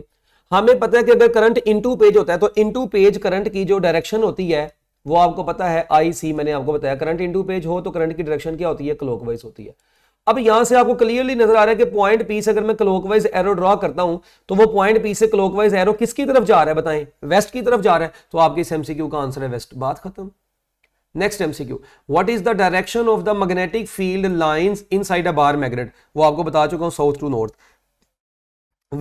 हमें पता है कि अगर करंट इनटू पेज होता है तो इनटू पेज करंट की जो डायरेक्शन होती है वो आपको पता है आई सी मैंने आपको बताया करंट इंटू पेज हो तो करंट की डायरेक्शन क्या होती है क्लॉकवाइज होती है अब यहां से आपको क्लियरली नजर आ रहा है कि पॉइंट पी से अगर मैं क्लॉकवाइज एरो ड्रॉ करता हूं तो वो पॉइंट पी से क्लॉकवाइज एरो किसकी तरफ जा रहा है बताएं वेस्ट की तरफ जा रहा है तो आपके इस एमसीक्यू का आंसर है वेस्ट बात खत्म next MCQ what is the direction of the magnetic field lines inside a bar magnet वो आपको बता चुका हूं south to north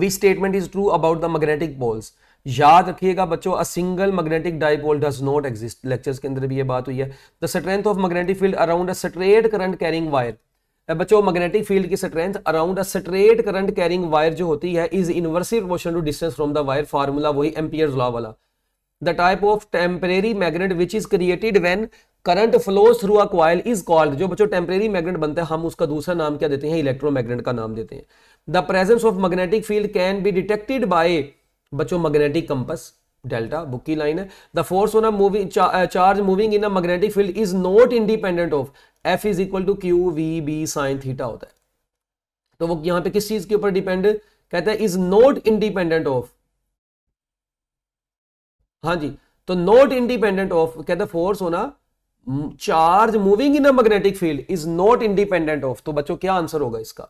which statement is true about the magnetic poles याद रखिएगा बच्चों a single magnetic dipole does not exist lectures के अंदर भी ये बात हुई है the strength of magnetic field around a straight current carrying wire बच्चों मैग्नेटिक फील्ड की strength around a straight current carrying wire जो होती है is inversely proportion to distance from the wire formula वही एम्पियर लॉ वाला the type of temporary magnet which is created when current flow through a coil is called जो बच्चों temporary magnet बनता है हम उसका दूसरा नाम क्या देते हैं इलेक्ट्रोमैग्नेट का नाम देते हैं the presence of magnetic field can be detected by बच्चों मैग्नेटिक कंपस डेल्टा बुक की लाइन है the force on moving charge moving in a magnetic field is not independent of F is equal to Q V B sine theta होता है तो वो यहां पे किस चीज के ऊपर डिपेंड कहता है इज नॉट इंडिपेंडेंट ऑफ हाँ जी तो नॉट इंडिपेंडेंट ऑफ कहता है फोर्स होना charge moving in a magnetic field is not independent of तो बच्चों क्या आंसर होगा इसका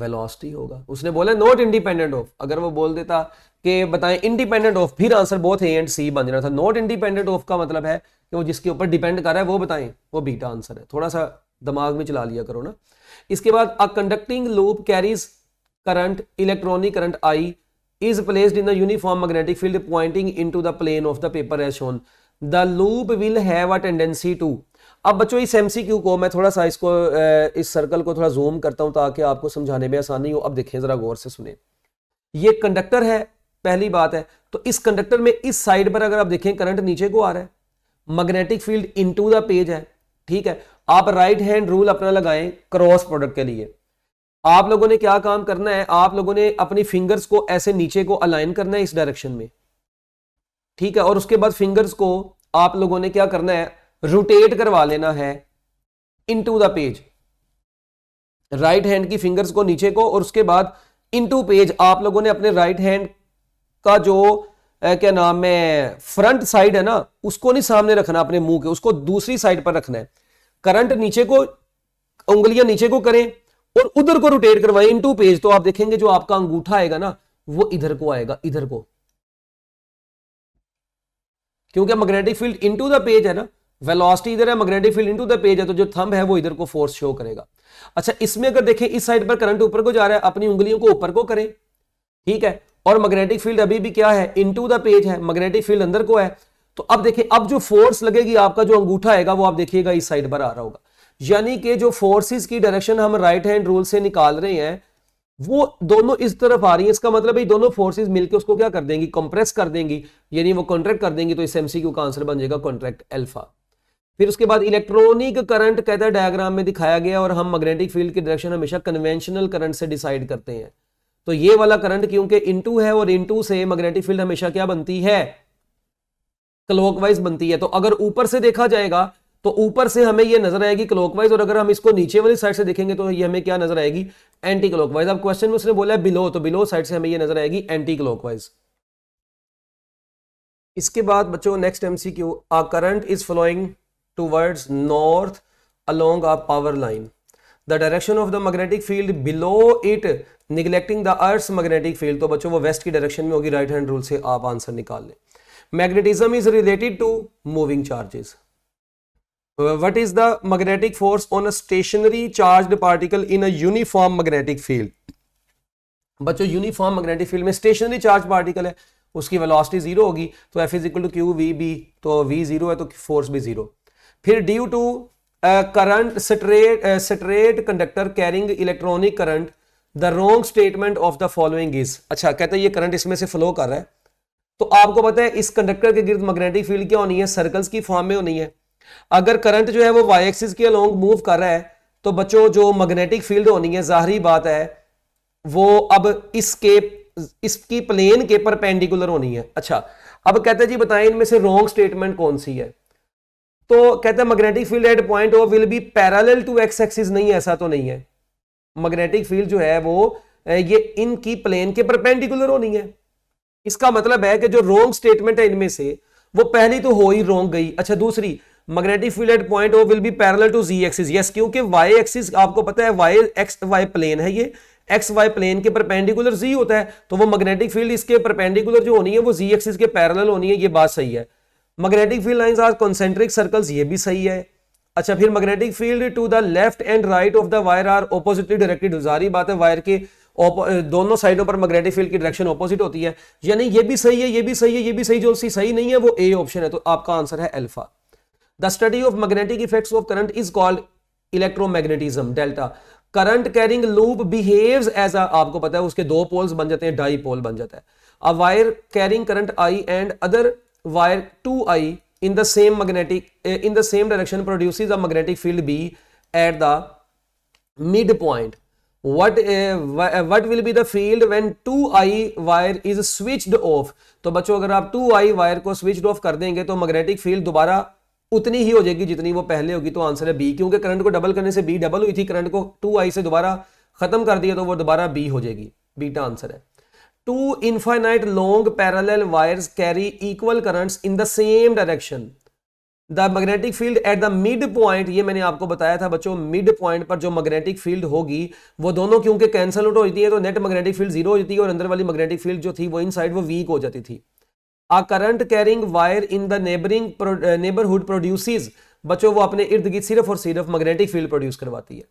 वेलोसिटी होगा उसने बोला नॉट इंडिपेंडेंट ऑफ अगर वो बोल देता कि बताएं इंडिपेंडेंट ऑफ फिर आंसर बहुत ए एंड सी बन जाना था नॉट इंडिपेंडेंट ऑफ का मतलब है कि वो जिसके ऊपर डिपेंड कर रहा है वो बताएं वो बीटा आंसर है थोड़ा सा दिमाग में चला लिया करो ना इसके बाद a conducting loop carries current electronic current I is placed in the uniform magnetic field pointing into the plane of the paper as shown the loop will have a tendency to अब बच्चों इस M को मैं थोड़ा सा इसको इस circle को थोड़ा जूम करता हूं ताकि आपको समझाने में आसानी हो अब देखें जरा गौर से सुने ये कंडक्टर है पहली बात है तो इस कंडक्टर में इस साइड पर अगर आप देखें करंट नीचे को आ रहा है magnetic field into the page है ठीक है आप राइट हैंड रूल अपना लगाएं क्रॉस प्रोडक्ट के लिए आप लोगों ने क्या काम करना है आप लोगों ने अपनी फिंगर्स को ऐसे नीचे को अलाइन करना है इस डायरेक्शन में ठीक है और उसके बाद फिंगर्स को आप लोगों ने क्या करना है रोटेट करवा लेना है into the page right hand की फिंगर्स को नीचे को और उसके बाद इनटू पेज आप लोगों ने अपने राइट right हैंड का जो ए, क्या नाम है फ्रंट साइड है ना उसको नहीं सामने रखना अपने मुंह के उसको दूसरी साइड पर रखना है करंट नीचे को उंगलियां नीचे को करें और उधर को रोटेट करवाएं इनटू पेज तो आप देखेंगे जो आपका अंगूठा आएगा ना वो इधर को आएगा इधर को क्योंकि magnetic field into the page है ना वेलोसिटी इधर है magnetic field into the page है तो जो थंब है वो इधर को फोर्स शो करेगा अच्छा इसमें अगर देखें इस साइड पर करंट ऊपर को जा रहा है अपनी उंगलियों को ऊपर को करें ठीक है और मैग्नेटिक फील्ड अभी भी क्या है इनटू द पेज है मैग्नेटिक फील्ड अंदर को है तो अब देखिए अब जो फोर्स लगेगी आपका जो अंगूठा आएगा वो आप देखिएगा इस साइड पर आ रहा होगा यानी कि जो फोर्सेस की डायरेक्शन हम राइट हैंड रूल से निकाल रहे हैं वो दोनों इस तरफ आ रही है इसका मतलब है दोनों फोर्सेस मिलकर उसको क्या कर देंगी कंप्रेस कर देंगी यानी वो कॉन्ट्रैक्ट कर देंगी तो इस एमसीक्यू का आंसर बन जाएगा कॉन्ट्रैक्ट एल्फा फिर उसके बाद इलेक्ट्रॉनिक करंट कहता है डायग्राम में दिखाया गया और हम मैग्नेटिक फील्ड की डायरेक्शन हमेशा कन्वेंशनल करंट से डिसाइड करते हैं तो ये वाला करंट क्योंकि इनटू है और इनटू से मैग्नेटिक फील्ड हमेशा क्या बनती है क्लॉकवाइज बनती है तो अगर ऊपर से देखा जाएगा तो ऊपर से हमें यह नजर आएगी क्लॉकवाइज और अगर हम इसको नीचे वाली साइड से देखेंगे तो ये हमें क्या नजर आएगी एंटी क्लॉकवाइज अब क्वेश्चन में उसने बोला है बिलो तो बिलो साइड से हमें यह नजर आएगी एंटी क्लॉकवाइज इसके बाद बच्चों next MCQ a current is flowing towards north along a power line the direction of the magnetic field below it neglecting the earth's magnetic field तो बच्चों वो वेस्ट की डायरेक्शन में होगी राइट हैंड रूल से आप आंसर निकाल लें magnetism is related to moving charges what is the magnetic force on a stationary charged particle in a uniform magnetic field बच्चों यूनिफॉर्म मैग्नेटिक फील्ड में स्टेशनरी चार्ज पार्टिकल है उसकी velocity zero होगी तो F is equal to Q V B तो V zero है तो force भी जीरो फिर due to current straight straight conductor carrying electronic current the wrong statement of the following is अच्छा कहते हैं ये करंट इसमें से फ्लो कर रहा है तो आपको पता है इस कंडक्टर के गिर्द मैग्नेटिक फील्ड क्या होनी है सर्कल्स की फॉर्म में होनी है अगर करंट जो है वो वाई एक्सिस के अलोंग मूव कर रहा है तो बच्चों जो मैग्नेटिक फील्ड होनी है जाहरी बात है वो अब इसके इसकी प्लेन के परपेंडिकुलर होनी है अच्छा अब कहते हैं जी बताएं इनमें से रॉन्ग स्टेटमेंट कौन सी है तो कहते हैं magnetic field at point O will be parallel to X axis नहीं ऐसा तो नहीं है मैग्नेटिक फील्ड जो है वो ये इनकी प्लेन के परपेंडिकुलर होनी है इसका मतलब है कि जो रोंग स्टेटमेंट है इनमें से वो पहली तो हो ही रोंग गई अच्छा दूसरी magnetic field at point O will be parallel to Z axis yes क्योंकि वाई एक्सिस आपको पता है वाई एक्स वाई प्लेन है ये एक्स वाई प्लेन के परपेंडिकुलर जी होता है तो वो मैग्नेटिक फील्ड इसके परपेंडिकुलर जो होनी है वो जी एक्सिस के पैरल होनी है ये बात सही है magnetic field lines are concentric circles ये भी सही है अच्छा फिर magnetic field to the left and right of the wire are oppositely directed जारी बात है वायर के दोनों साइडों पर मैग्नेटिक फील्ड की डायरेक्शन ऑपोजिट होती है यानी ये भी सही है ये भी सही है ये भी सही जो सी सही नहीं है वो ए ऑप्शन है तो आपका आंसर है alpha the study of magnetic effects of current is called electromagnetism delta current carrying loop behaves as आपको पता है उसके दो पोल्स बन जाते हैं डाई पोल बन जाता है a wire carrying current I and other wire 2i in the same magnetic in the same direction produces a magnetic field B at the midpoint. What uh, what will be the field when 2i wire is switched off? तो बच्चों अगर आप 2i wire को switch off कर देंगे तो magnetic field दोबारा उतनी ही हो जाएगी जितनी वो पहले होगी तो आंसर है बी क्योंकि करंट को डबल करने से बी डबल हुई थी करंट को 2i से दोबारा खत्म कर दिया तो वो दोबारा बी हो जाएगी बीटा आंसर है two infinite long parallel wires carry equal currents in the same direction the magnetic field at the mid point ये मैंने आपको बताया था बच्चों मिड पॉइंट पर जो मैग्नेटिक फील्ड होगी वो दोनों क्योंकि कैंसल आउट हो जाती है तो नेट मैग्नेटिक फील्ड जीरो हो जाती है और अंदर वाली मैग्नेटिक फील्ड जो थी वो साइड वो वीक हो जाती थी a current carrying wire in the neighbouring neighbourhood produces बच्चों वो अपने इर्द गिर्द सिर्फ और सिर्फ मैग्नेटिक फील्ड प्रोड्यूस करवाती है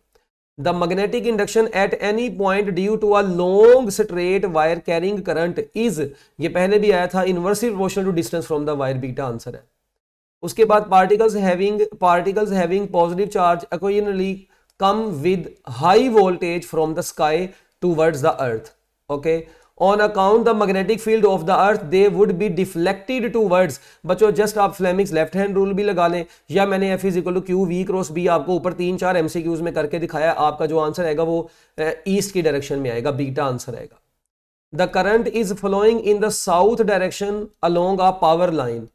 the magnetic induction at any point due to a long straight wire carrying current is ये पहले भी आया था inversely proportion to distance from the wire beta answer है उसके बाद particles having particles having positive charge occasionally come with high voltage from the sky to the earth okay okay? On account the magnetic field of the earth they would be deflected towards बच्चों just आप Fleming's left hand rule भी लगा लें या मैंने F is equal to Q V cross B आपको ऊपर तीन चार एम सी क्यूज में करके दिखाया आपका जो आंसर आएगा वो ईस्ट की डायरेक्शन में आएगा बीटा आंसर आएगा the current is flowing in the south direction along a power line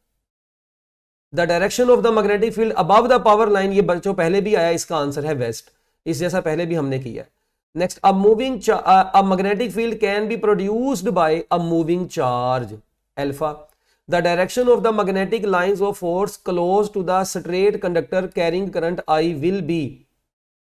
the direction of the magnetic field above the power line ये बच्चों पहले भी आया इसका आंसर है वेस्ट इस जैसा पहले भी हमने किया है next a moving a magnetic field can be produced by a moving charge alpha the direction of the magnetic lines of force close to the straight conductor carrying current I will be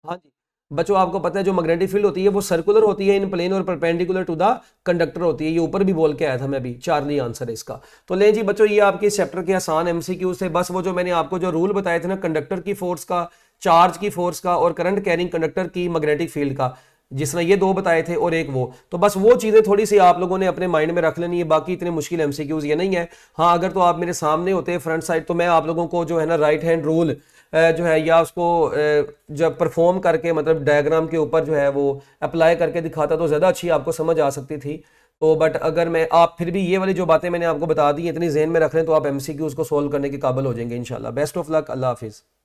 हाँ जी बच्चों आपको पता है जो magnetic field होती है वो सर्कुलर होती है इन प्लेन और परपेंडिकुलर टू द कंडक्टर होती है ये ऊपर भी बोल के आया था मैं अभी चार्ली आंसर है इसका तो लें जी बच्चों ये आपके चैप्टर के आसान एमसीक्यू से बस वो जो मैंने आपको जो रूल बताए थे ना कंडक्टर की फोर्स का चार्ज की फोर्स का और करंट कैरिंग कंडक्टर की मैग्नेटिक फील्ड का जिसने ये दो बताए थे और एक वो तो बस वो चीज़ें थोड़ी सी आप लोगों ने अपने माइंड में रख लेनी है बाकी इतने मुश्किल एम ये नहीं है हाँ अगर तो आप मेरे सामने होते फ्रंट साइड तो मैं आप लोगों को जो है ना राइट हैंड रूल जो है या उसको जब परफॉर्म करके मतलब डायग्राम के ऊपर जो है वो अप्लाई करके दिखाता तो ज़्यादा अच्छी आपको समझ आ सकती थी तो बट अगर मैं आप फिर भी ये वाली जो बातें मैंने आपको बता दी इतनी जहन में रख लें तो आप एम को सोल्व करने के काबिल हो जाएंगे इंशाल्लाह बेस्ट ऑफ लक अल्लाह हाफिज़